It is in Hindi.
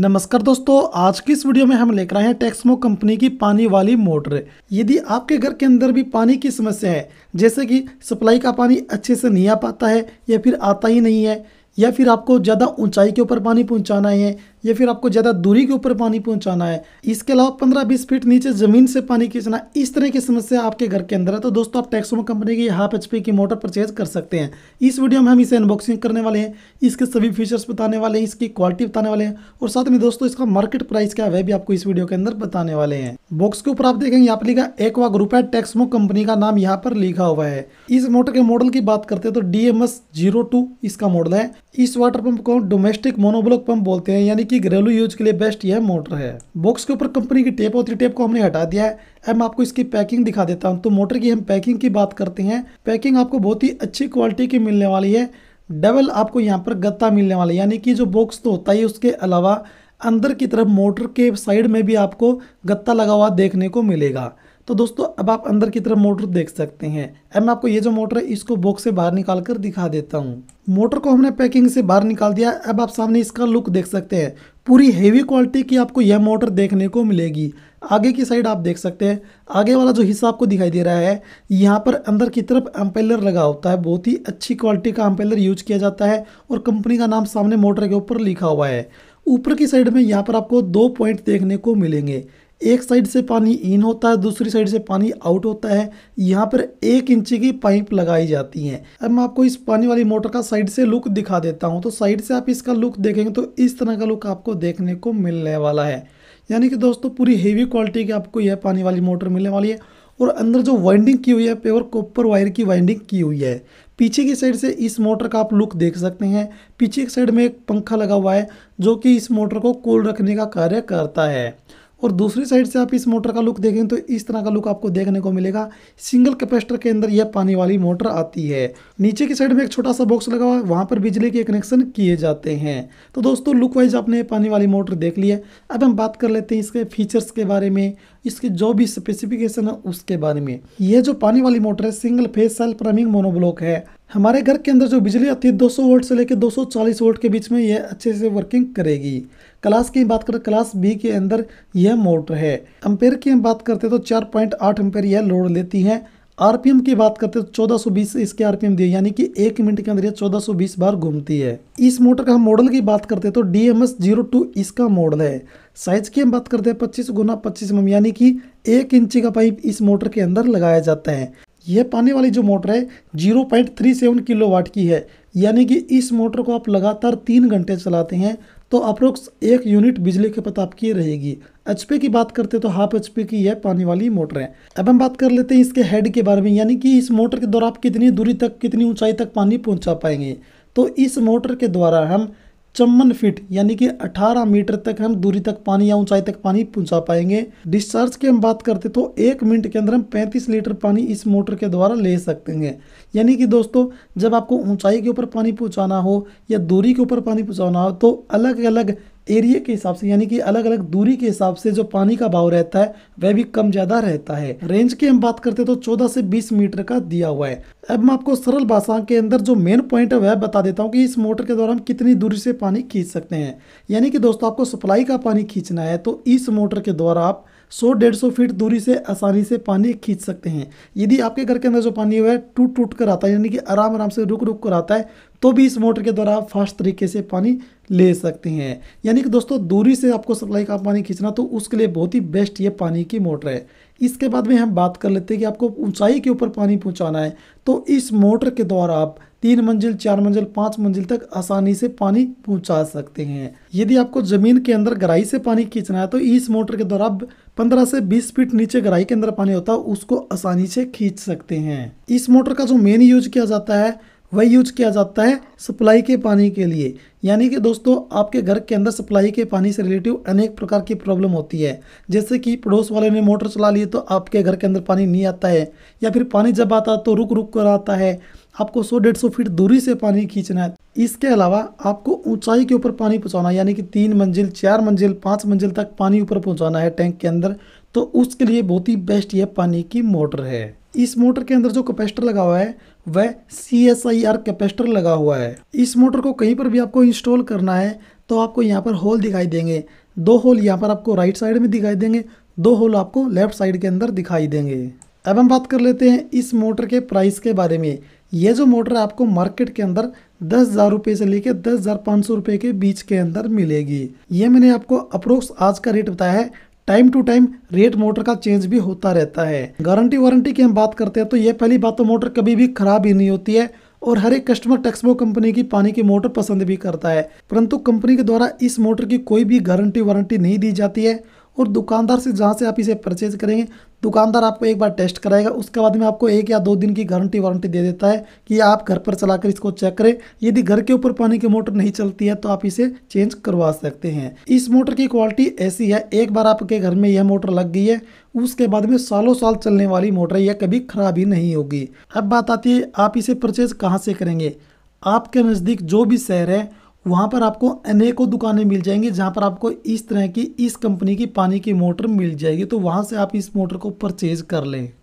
नमस्कार दोस्तों आज की इस वीडियो में हम लेकर आए हैं टेक्समो कंपनी की पानी वाली मोटर यदि आपके घर के अंदर भी पानी की समस्या है जैसे कि सप्लाई का पानी अच्छे से नहीं आ पाता है या फिर आता ही नहीं है या फिर आपको ज़्यादा ऊंचाई के ऊपर पानी पहुंचाना है या फिर आपको ज़्यादा दूरी के ऊपर पानी पहुंचाना है इसके अलावा पंद्रह बीस फीट नीचे ज़मीन से पानी खींचना इस तरह की समस्या आपके घर के अंदर है तो दोस्तों आप टैक्सोमो कंपनी की हाफ एच की मोटर परचेज कर सकते हैं इस वीडियो में हम इसे अनबॉक्सिंग करने वाले हैं इसके सभी फीचर्स बताने वाले हैं इसकी क्वालिटी बताने वाले हैं और साथ में दोस्तों इसका मार्केट प्राइस क्या है वह भी आपको इस वीडियो के अंदर बताने वाले हैं बॉक्स के ऊपर आप देखेंगे यहाँ पर लिखा एक वा ग्रुप है टैक्समो कंपनी का नाम यहाँ पर लिखा हुआ है इस मोटर के मॉडल की बात करते हैं तो डी एम इसका मॉडल है इस वाटर पंप को डोमेस्टिक मोनोब्लॉक पंप बोलते हैं यानी कि घरेलू यूज के लिए बेस्ट यह मोटर है बॉक्स के ऊपर कंपनी की टेप होती टेप को हमने हटा दिया है अब मैं आपको इसकी पैकिंग दिखा देता हूँ तो मोटर की हम पैकिंग की बात करते हैं पैकिंग आपको बहुत ही अच्छी क्वालिटी की मिलने वाली है डबल आपको यहाँ पर गत्ता मिलने वाला है यानी कि जो बॉक्स तो होता ही उसके अलावा अंदर की तरफ मोटर के साइड में भी आपको गत्ता लगा हुआ देखने को मिलेगा तो दोस्तों अब आप अंदर की तरफ मोटर देख सकते हैं अब मैं आपको ये जो मोटर है इसको बॉक्स से बाहर निकाल कर दिखा देता हूँ मोटर को हमने पैकिंग से बाहर निकाल दिया अब आप सामने इसका लुक देख सकते हैं पूरी हेवी क्वालिटी की आपको यह मोटर देखने को मिलेगी आगे की साइड आप देख सकते हैं आगे वाला जो हिस्सा आपको दिखाई दे रहा है यहाँ पर अंदर की तरफ एम्पेलर लगा होता है बहुत ही अच्छी क्वालिटी का एम्पेलर यूज किया जाता है और कंपनी का नाम सामने मोटर के ऊपर लिखा हुआ है ऊपर की साइड में यहाँ पर आपको दो पॉइंट देखने को मिलेंगे एक साइड से पानी इन होता है दूसरी साइड से पानी आउट होता है यहाँ पर एक इंची की पाइप लगाई जाती है अब मैं आपको इस पानी वाली मोटर का साइड से लुक दिखा देता हूँ तो साइड से आप इसका लुक देखेंगे तो इस तरह का लुक आपको देखने को मिलने वाला है यानी कि दोस्तों पूरी हेवी क्वालिटी की आपको यह पानी वाली मोटर मिलने वाली है और अंदर जो वाइंडिंग की हुई है प्योर कॉपर वायर की वाइंडिंग की हुई है पीछे की साइड से इस मोटर का आप लुक देख सकते हैं पीछे की साइड में एक पंखा लगा हुआ है जो कि इस मोटर को कूल रखने का कार्य करता है और दूसरी साइड से आप इस मोटर का लुक देखें तो इस तरह का लुक आपको देखने को मिलेगा सिंगल कैपेसिटर के अंदर यह पानी वाली मोटर आती है नीचे की साइड में एक छोटा सा बॉक्स लगा हुआ है वहाँ पर बिजली के कनेक्शन किए जाते हैं तो दोस्तों लुक वाइज आपने पानी वाली मोटर देख ली है अब हम बात कर लेते हैं इसके फीचर्स के बारे में इसके जो भी स्पेसिफिकेशन है उसके बारे में यह जो पानी वाली मोटर है single phase self running monoblock है हमारे घर के अंदर जो बिजली आती है 200 वोल्ट से लेकर 240 वोल्ट के बीच में यह अच्छे से वर्किंग करेगी क्लास की बात करें क्लास बी के अंदर यह मोटर है एम्पेयर की हम बात करते हैं तो 4.8 पॉइंट अम्पेयर यह लोड लेती है आरपीएम की बात करते हैं तो 1420 इसके आरपीएम दिए यानी कि एक मिनट के अंदर यह 1420 बार घूमती है इस मोटर का हम मॉडल की बात करते हैं तो D M S zero two इसका मॉडल है साइज की हम बात करते हैं पच्चीस गुना पच्चीस एम यानी कि एक इंची का पाइप इस मोटर के अंदर लगाया जाता है यह पानी वाली जो मोटर है zero point three kilowatt की है यानी कि इस मोटर को आप लगातार तीन घंटे चलाते हैं तो अप्रोक्स एक यूनिट बिजली खपत आपकी रहेगी एच की बात करते तो हाफ एच की यह पानी वाली मोटर है अब हम बात कर लेते हैं इसके हेड के बारे में यानी कि इस मोटर के द्वारा आप कितनी दूरी तक कितनी ऊंचाई तक पानी पहुंचा पाएंगे तो इस मोटर के द्वारा हम चम्बन फीट यानी कि 18 मीटर तक हम दूरी तक पानी या ऊंचाई तक पानी पहुंचा पाएंगे डिस्चार्ज की हम बात करते तो एक मिनट के अंदर हम 35 लीटर पानी इस मोटर के द्वारा ले सकते हैं यानी कि दोस्तों जब आपको ऊंचाई के ऊपर पानी पहुंचाना हो या दूरी के ऊपर पानी पहुंचाना हो तो अलग अलग एरिया के हिसाब से यानी कि अलग अलग दूरी के हिसाब से जो पानी का भाव रहता है वह भी कम ज्यादा रहता है रेंज की हम बात करते तो चौदह से बीस मीटर का दिया हुआ है अब मैं आपको सरल भाषा के अंदर जो मेन पॉइंट है वह बता देता हूँ कि इस मोटर के द्वारा हम कितनी दूरी से पानी खींच सकते हैं यानी कि दोस्तों आपको सप्लाई का पानी खींचना है तो इस मोटर के द्वारा आप सौ डेढ़ सौ फीट दूरी से आसानी से पानी खींच सकते हैं यदि आपके घर के अंदर जो पानी हुआ है टूट टूट कर आता है यानी कि आराम आराम से रुक रुक कर आता है तो भी इस मोटर के द्वारा आप फास्ट तरीके से पानी ले सकते हैं यानी कि दोस्तों दूरी से आपको सप्लाई का पानी खींचना तो उसके लिए बहुत ही बेस्ट ये पानी की मोटर है इसके बाद में हम बात कर लेते हैं कि आपको ऊंचाई के ऊपर पानी पहुंचाना है तो इस मोटर के द्वारा आप तीन मंजिल चार मंजिल पाँच मंजिल तक आसानी से पानी पहुंचा सकते हैं यदि आपको ज़मीन के अंदर गहराई से पानी खींचना है तो इस मोटर के द्वारा आप पंद्रह से बीस फीट नीचे गहराई के अंदर पानी होता है उसको आसानी से खींच सकते हैं इस मोटर का जो मेन यूज किया जाता है वही यूज किया जाता है सप्लाई के पानी के लिए यानी कि दोस्तों आपके घर के अंदर सप्लाई के पानी से रिलेटिव अनेक प्रकार की प्रॉब्लम होती है जैसे कि पड़ोस वाले ने मोटर चला लिए तो आपके घर के अंदर पानी नहीं आता है या फिर पानी जब आता तो रुक रुक कर आता है आपको 100 डेढ़ सौ फीट दूरी से पानी खींचना है इसके अलावा आपको ऊंचाई के ऊपर पानी पहुँचाना यानी कि तीन मंजिल चार मंजिल पाँच मंजिल तक पानी ऊपर पहुँचाना है टैंक के अंदर तो उसके लिए बहुत ही बेस्ट यह पानी की मोटर है इस मोटर के अंदर जो कैपेसिटर लगा हुआ है वह C S I R capacitor लगा हुआ है इस मोटर को कहीं पर भी आपको इंस्टॉल करना है तो आपको यहाँ पर होल दिखाई देंगे दो होल यहाँ पर आपको राइट साइड में दिखाई देंगे दो होल आपको लेफ्ट साइड के अंदर दिखाई देंगे अब हम बात कर लेते हैं इस मोटर के प्राइस के बारे में यह जो मोटर आपको मार्केट के अंदर दस हज़ार रुपये से लेकर दस हज़ार पाँच सौ रुपये के बीच के अंदर मिलेगी ये मैंने आपको अप्रोक्स आज का रेट बताया है time to time rate motor का चेंज भी होता रहता है गारंटी वारंटी की हम बात करते हैं तो यह पहली बात तो मोटर कभी भी खराब ही नहीं होती है और हर एक कस्टमर टेक्सबो कंपनी की पानी की मोटर पसंद भी करता है परंतु कंपनी के द्वारा इस मोटर की कोई भी गारंटी वारंटी नहीं दी जाती है और दुकानदार से जहाँ से आप इसे परचेज करेंगे दुकानदार आपको एक बार टेस्ट कराएगा उसके बाद में आपको एक या दो दिन की गारंटी वारंटी दे देता है कि आप घर पर चलाकर इसको चेक करें यदि घर के ऊपर पानी की मोटर नहीं चलती है तो आप इसे चेंज करवा सकते हैं इस मोटर की क्वालिटी ऐसी है एक बार आपके घर में यह मोटर लग गई है उसके बाद में सालों साल चलने वाली मोटर यह कभी खराब ही नहीं होगी अब बात आती है आप इसे परचेज कहाँ से करेंगे आपके नज़दीक जो भी शहर है वहाँ पर आपको अनेकों दुकानें मिल जाएंगी जहाँ पर आपको इस तरह की इस कंपनी की पानी की मोटर मिल जाएगी तो वहाँ से आप इस मोटर को परचेज़ कर लें